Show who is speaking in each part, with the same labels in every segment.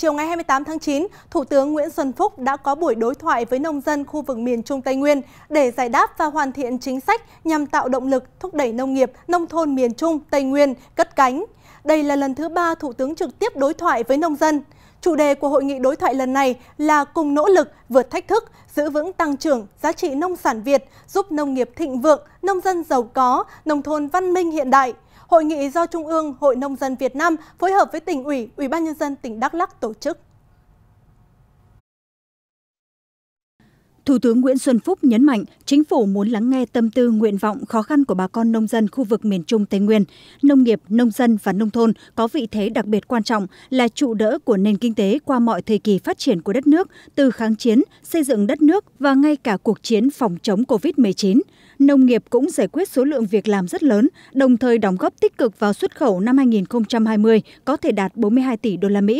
Speaker 1: Chiều ngày 28 tháng 9, Thủ tướng Nguyễn Xuân Phúc đã có buổi đối thoại với nông dân khu vực miền Trung Tây Nguyên để giải đáp và hoàn thiện chính sách nhằm tạo động lực thúc đẩy nông nghiệp nông thôn miền Trung Tây Nguyên cất cánh. Đây là lần thứ ba Thủ tướng trực tiếp đối thoại với nông dân. Chủ đề của hội nghị đối thoại lần này là cùng nỗ lực vượt thách thức, giữ vững tăng trưởng giá trị nông sản Việt, giúp nông nghiệp thịnh vượng, nông dân giàu có, nông thôn văn minh hiện đại – hội nghị do Trung ương Hội Nông dân Việt Nam phối hợp với tỉnh ủy, ủy ban nhân dân tỉnh Đắk Lắc tổ chức.
Speaker 2: Thủ tướng Nguyễn Xuân Phúc nhấn mạnh, chính phủ muốn lắng nghe tâm tư nguyện vọng khó khăn của bà con nông dân khu vực miền Trung Tây Nguyên. Nông nghiệp, nông dân và nông thôn có vị thế đặc biệt quan trọng là trụ đỡ của nền kinh tế qua mọi thời kỳ phát triển của đất nước, từ kháng chiến, xây dựng đất nước và ngay cả cuộc chiến phòng chống COVID-19 nông nghiệp cũng giải quyết số lượng việc làm rất lớn đồng thời đóng góp tích cực vào xuất khẩu năm hai nghìn hai mươi có thể đạt bốn mươi hai tỷ usd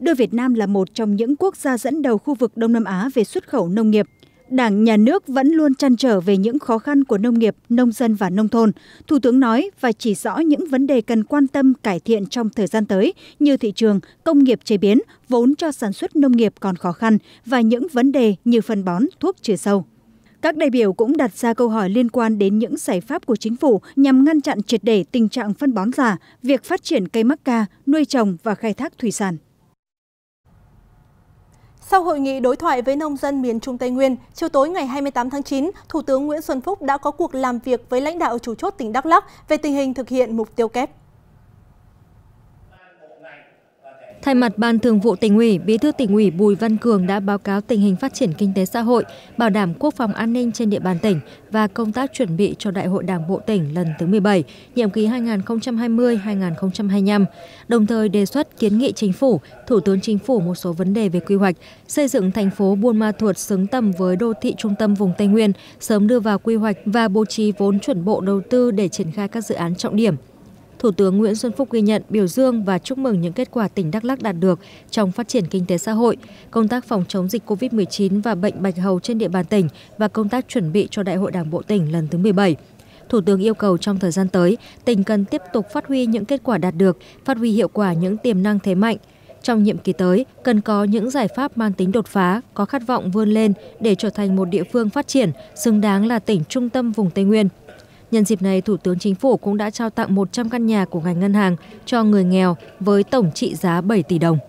Speaker 2: đưa việt nam là một trong những quốc gia dẫn đầu khu vực đông nam á về xuất khẩu nông nghiệp Đảng, nhà nước vẫn luôn chăn trở về những khó khăn của nông nghiệp, nông dân và nông thôn. Thủ tướng nói và chỉ rõ những vấn đề cần quan tâm cải thiện trong thời gian tới như thị trường, công nghiệp chế biến, vốn cho sản xuất nông nghiệp còn khó khăn và những vấn đề như phân bón, thuốc trừ sâu các đại biểu cũng đặt ra câu hỏi liên quan đến những giải pháp của chính phủ nhằm ngăn chặn triệt để tình trạng phân bón giả, việc phát triển cây mắc ca, nuôi trồng và khai thác thủy sản.
Speaker 1: Sau hội nghị đối thoại với nông dân miền Trung Tây Nguyên, chiều tối ngày 28 tháng 9, Thủ tướng Nguyễn Xuân Phúc đã có cuộc làm việc với lãnh đạo chủ chốt tỉnh Đắk Lắk về tình hình thực hiện mục tiêu kép.
Speaker 3: Thay mặt Ban Thường vụ tỉnh ủy, Bí thư tỉnh ủy Bùi Văn Cường đã báo cáo tình hình phát triển kinh tế xã hội, bảo đảm quốc phòng an ninh trên địa bàn tỉnh và công tác chuẩn bị cho Đại hội Đảng bộ tỉnh lần thứ 17, nhiệm kỳ 2020-2025, đồng thời đề xuất kiến nghị chính phủ, Thủ tướng Chính phủ một số vấn đề về quy hoạch, xây dựng thành phố Buôn Ma Thuột xứng tầm với đô thị trung tâm vùng Tây Nguyên, sớm đưa vào quy hoạch và bố trí vốn chuẩn bộ đầu tư để triển khai các dự án trọng điểm, Thủ tướng Nguyễn Xuân Phúc ghi nhận, biểu dương và chúc mừng những kết quả tỉnh Đắk Lắc đạt được trong phát triển kinh tế xã hội, công tác phòng chống dịch COVID-19 và bệnh bạch hầu trên địa bàn tỉnh và công tác chuẩn bị cho Đại hội Đảng bộ tỉnh lần thứ 17. Thủ tướng yêu cầu trong thời gian tới, tỉnh cần tiếp tục phát huy những kết quả đạt được, phát huy hiệu quả những tiềm năng thế mạnh. Trong nhiệm kỳ tới, cần có những giải pháp mang tính đột phá, có khát vọng vươn lên để trở thành một địa phương phát triển, xứng đáng là tỉnh trung tâm vùng Tây Nguyên, Nhân dịp này, Thủ tướng Chính phủ cũng đã trao tặng 100 căn nhà của ngành ngân hàng cho người nghèo với tổng trị giá 7 tỷ đồng.